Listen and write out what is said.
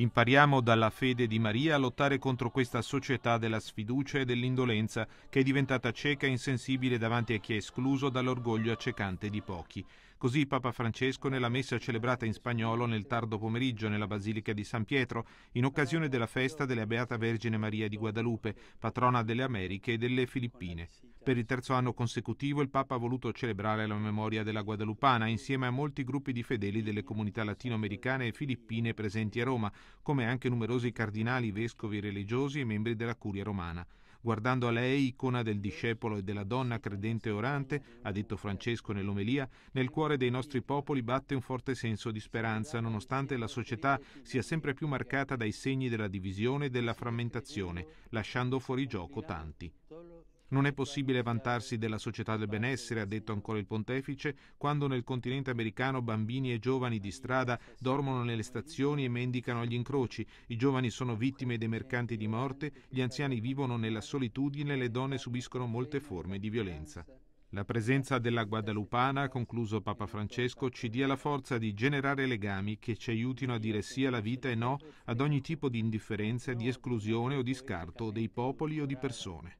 Impariamo dalla fede di Maria a lottare contro questa società della sfiducia e dell'indolenza che è diventata cieca e insensibile davanti a chi è escluso dall'orgoglio accecante di pochi. Così Papa Francesco nella messa celebrata in spagnolo nel tardo pomeriggio nella Basilica di San Pietro, in occasione della festa della Beata Vergine Maria di Guadalupe, patrona delle Americhe e delle Filippine. Per il terzo anno consecutivo il Papa ha voluto celebrare la memoria della Guadalupana insieme a molti gruppi di fedeli delle comunità latinoamericane e filippine presenti a Roma, come anche numerosi cardinali, vescovi religiosi e membri della curia romana. Guardando a lei, icona del discepolo e della donna credente e orante, ha detto Francesco nell'omelia, nel cuore dei nostri popoli batte un forte senso di speranza, nonostante la società sia sempre più marcata dai segni della divisione e della frammentazione, lasciando fuori gioco tanti. Non è possibile vantarsi della società del benessere, ha detto ancora il pontefice, quando nel continente americano bambini e giovani di strada dormono nelle stazioni e mendicano agli incroci, i giovani sono vittime dei mercanti di morte, gli anziani vivono nella solitudine, e le donne subiscono molte forme di violenza. La presenza della Guadalupana, concluso Papa Francesco, ci dia la forza di generare legami che ci aiutino a dire sì alla vita e no ad ogni tipo di indifferenza, di esclusione o di scarto dei popoli o di persone.